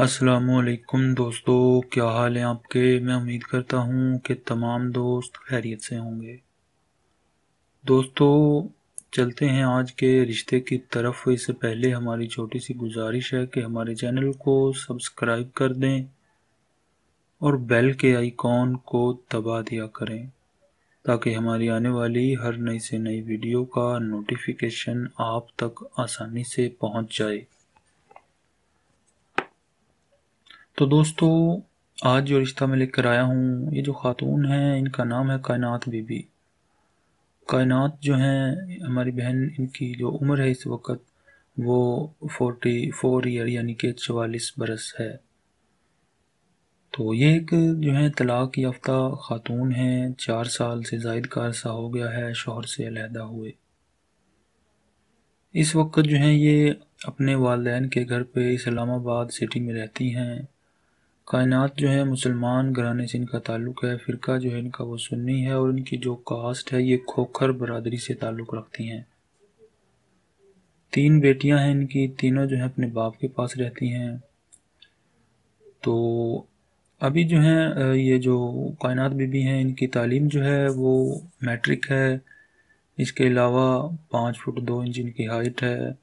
असलकुम दोस्तों क्या हाल है आपके मैं उम्मीद करता हूँ कि तमाम दोस्त खैरियत से होंगे दोस्तों चलते हैं आज के रिश्ते की तरफ इससे पहले हमारी छोटी सी गुजारिश है कि हमारे चैनल को सब्सक्राइब कर दें और बेल के आइकॉन को दबा दिया करें ताकि हमारी आने वाली हर नई से नई वीडियो का नोटिफिकेशन आप तक आसानी से पहुँच जाए तो दोस्तों आज जो रिश्ता मैं लेकर आया हूँ ये जो ख़ातून हैं इनका नाम है कायनात बीबी कायनात जो हैं हमारी बहन इनकी जो उम्र है इस वक्त वो फोर्टी फोर ईयर यानी कि चवालीस बरस है तो ये एक जो है तलाक याफ्ता ख़ातून हैं चार साल से जायद का अरसा हो गया है शोहर से अलहदा हुए इस वक्त जो है ये अपने वालदेन के घर पे इस्लामाबाद सिटी में रहती हैं कायनात जो है मुसलमान घराने से इनका ताल्लुक़ है फ़िरका जो है इनका वो सुन्नी है और इनकी जो कास्ट है ये खोखर बरदरी से ताल्लुक़ रखती हैं तीन बेटियां हैं इनकी तीनों जो है अपने बाप के पास रहती हैं तो अभी जो हैं ये जो कायनात बीबी हैं इनकी तालीम जो है वो मैट्रिक है इसके अलावा पाँच फुट दो इंच इनकी हाइट है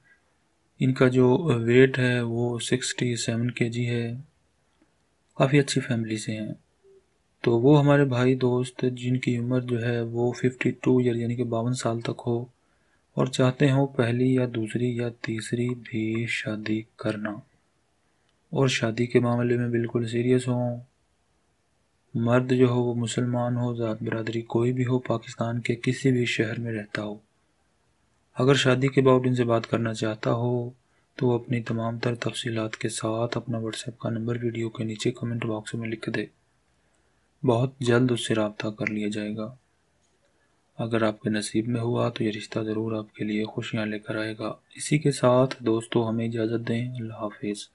इनका जो वेट है वो सिक्सटी सेवन के जी है काफ़ी अच्छी फैमिली से हैं तो वो हमारे भाई दोस्त जिनकी उम्र जो है वो फिफ्टी टू ईयर यानी कि बावन साल तक हो और चाहते हों पहली या दूसरी या तीसरी भी शादी करना और शादी के मामले में बिल्कुल सीरियस हो मर्द जो हो वो मुसलमान हो ज़ात बरदरी कोई भी हो पाकिस्तान के किसी भी शहर में रहता हो अगर शादी के बाबत इनसे बात करना चाहता हो तो अपनी तमाम तर तफसीत के साथ अपना व्हाट्सएप का नंबर वीडियो के नीचे कमेंट बॉक्स में लिख दे बहुत जल्द उससे रबता कर लिया जाएगा अगर आपके नसीब में हुआ तो ये रिश्ता ज़रूर आपके लिए खुशियाँ लेकर आएगा इसी के साथ दोस्तों हमें इजाज़त दें अल्लाह हाफिज़